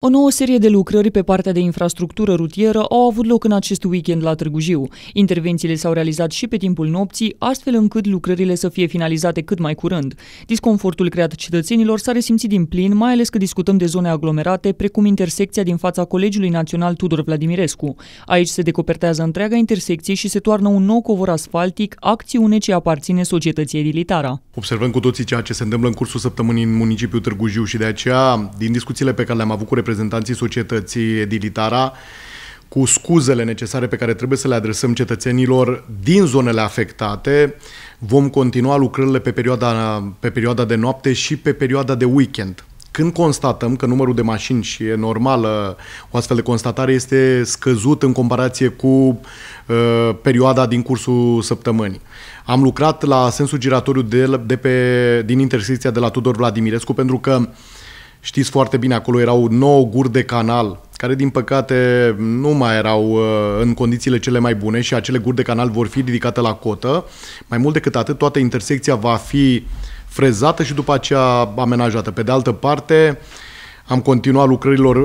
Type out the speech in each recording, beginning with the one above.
O nouă serie de lucrări pe partea de infrastructură rutieră au avut loc în acest weekend la Târgu Jiu. Intervențiile s-au realizat și pe timpul nopții, astfel încât lucrările să fie finalizate cât mai curând. Disconfortul creat cetățenilor s-a resimțit din plin, mai ales că discutăm de zone aglomerate, precum intersecția din fața Colegiului Național Tudor Vladimirescu. Aici se decopertează întreaga intersecție și se toarnă un nou covor asfaltic, acțiune ce aparține societății edilitara. Observăm cu toții ceea ce se întâmplă în cursul săptămânii în municipiul Târgu Jiu și de aceea, din discuțiile pe care le-am avut cu reprezentanții societății Edilitara cu scuzele necesare pe care trebuie să le adresăm cetățenilor din zonele afectate. Vom continua lucrările pe perioada, pe perioada de noapte și pe perioada de weekend. Când constatăm că numărul de mașini și e normală uh, o astfel de constatare este scăzut în comparație cu uh, perioada din cursul săptămânii. Am lucrat la sensul giratoriu de, de pe, din intersecția de la Tudor Vladimirescu pentru că uh, Știți foarte bine, acolo erau nouă guri de canal, care din păcate nu mai erau uh, în condițiile cele mai bune și acele guri de canal vor fi ridicate la cotă. Mai mult decât atât, toată intersecția va fi frezată și după aceea amenajată. Pe de altă parte, am continuat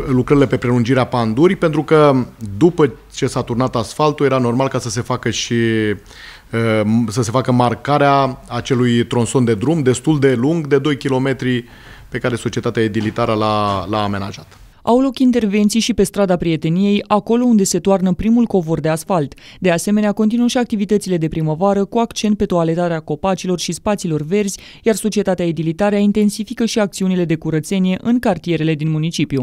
lucrările pe prelungirea pandurii, pentru că după ce s-a turnat asfaltul, era normal ca să se facă și uh, să se facă marcarea acelui tronson de drum destul de lung, de 2 km pe care societatea edilitară l-a, l-a amenajat. Au loc intervenții și pe strada prieteniei, acolo unde se toarnă primul covor de asfalt. De asemenea, continuă și activitățile de primăvară cu accent pe toaletarea copacilor și spațiilor verzi, iar societatea edilitară intensifică și acțiunile de curățenie în cartierele din municipiu.